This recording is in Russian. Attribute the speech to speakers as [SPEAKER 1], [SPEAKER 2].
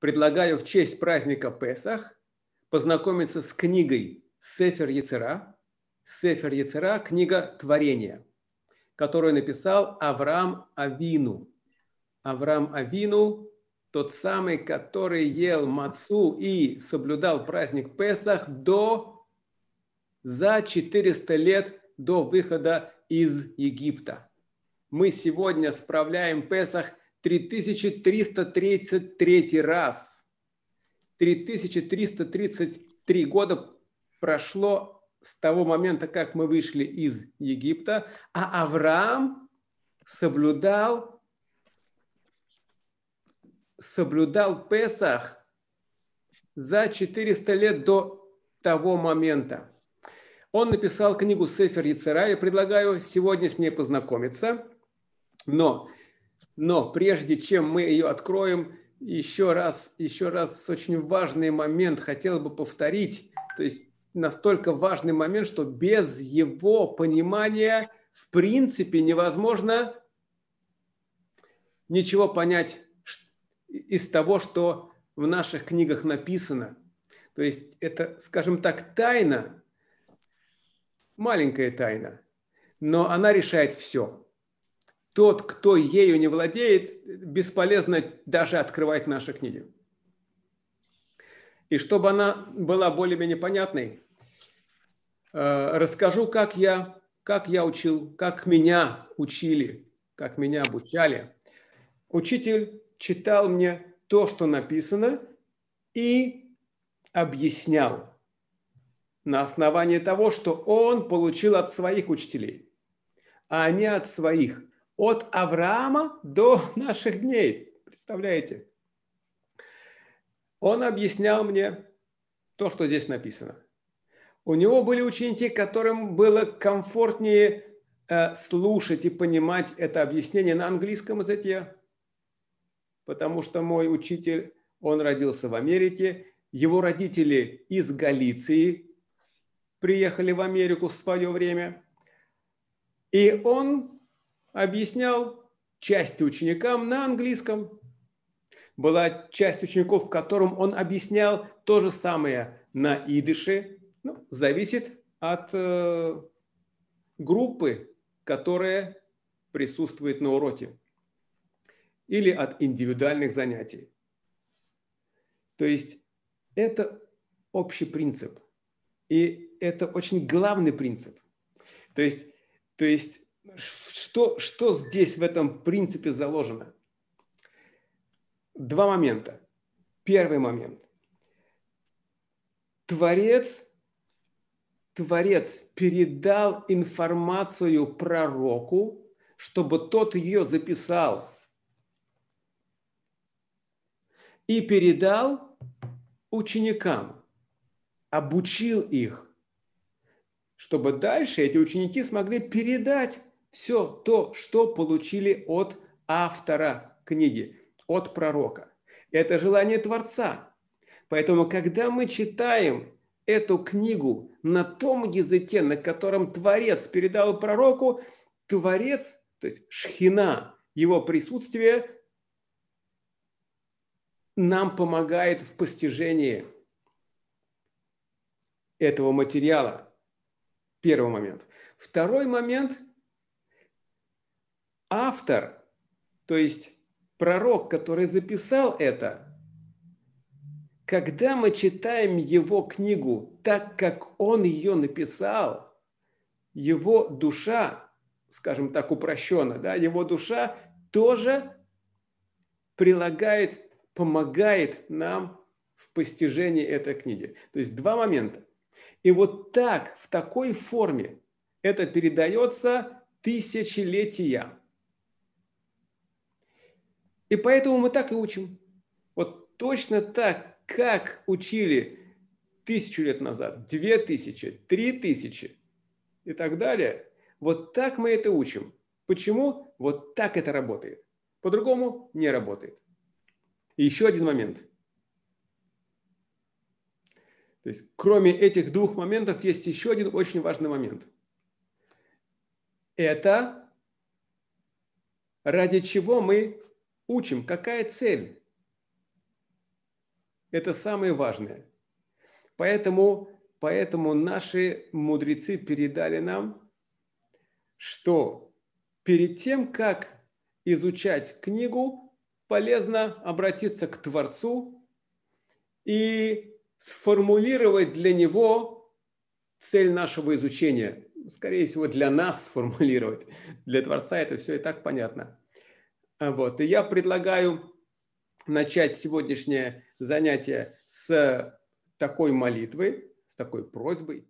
[SPEAKER 1] предлагаю в честь праздника Песах познакомиться с книгой Сефер Яцера. Сефер Яцера – книга творения, которую написал Авраам Авину. Авраам Авину – тот самый, который ел мацу и соблюдал праздник Песах до за 400 лет до выхода из Египта. Мы сегодня справляем Песах 3333 раз, 3333 года прошло с того момента, как мы вышли из Египта, а Авраам соблюдал, соблюдал Песах за 400 лет до того момента. Он написал книгу Сефер Яцера, я предлагаю сегодня с ней познакомиться. Но но прежде чем мы ее откроем, еще раз, еще раз очень важный момент хотел бы повторить. То есть настолько важный момент, что без его понимания в принципе невозможно ничего понять из того, что в наших книгах написано. То есть это, скажем так, тайна, маленькая тайна, но она решает все тот, кто ею не владеет, бесполезно даже открывать наши книги. И чтобы она была более-менее понятной, э, расскажу, как я, как я учил, как меня учили, как меня обучали. Учитель читал мне то, что написано, и объяснял на основании того, что он получил от своих учителей, а не от своих – от Авраама до наших дней. Представляете? Он объяснял мне то, что здесь написано. У него были ученики, которым было комфортнее э, слушать и понимать это объяснение на английском языке, потому что мой учитель, он родился в Америке, его родители из Галиции приехали в Америку в свое время, и он объяснял части ученикам на английском. Была часть учеников, которым он объяснял то же самое на идыше. Ну, зависит от э, группы, которая присутствует на уроке или от индивидуальных занятий. То есть это общий принцип. И это очень главный принцип. То есть, то есть что, что здесь в этом принципе заложено? Два момента. Первый момент. Творец, творец передал информацию пророку, чтобы тот ее записал и передал ученикам, обучил их, чтобы дальше эти ученики смогли передать все то, что получили от автора книги, от пророка. Это желание Творца. Поэтому, когда мы читаем эту книгу на том языке, на котором Творец передал пророку, Творец, то есть Шхина, его присутствие нам помогает в постижении этого материала. Первый момент. Второй момент – автор, то есть пророк, который записал это, когда мы читаем его книгу так, как он ее написал, его душа, скажем так упрощенно, да, его душа тоже прилагает, помогает нам в постижении этой книги. То есть два момента. И вот так, в такой форме это передается тысячелетиям. И поэтому мы так и учим. Вот точно так, как учили тысячу лет назад, две тысячи, три тысячи и так далее. Вот так мы это учим. Почему? Вот так это работает. По-другому не работает. И еще один момент. То есть, кроме этих двух моментов, есть еще один очень важный момент. Это ради чего мы учим, какая цель. Это самое важное. Поэтому, поэтому наши мудрецы передали нам, что перед тем, как изучать книгу, полезно обратиться к Творцу и сформулировать для него цель нашего изучения. Скорее всего, для нас сформулировать. Для Творца это все и так понятно. Вот. И я предлагаю начать сегодняшнее занятие с такой молитвы, с такой просьбой.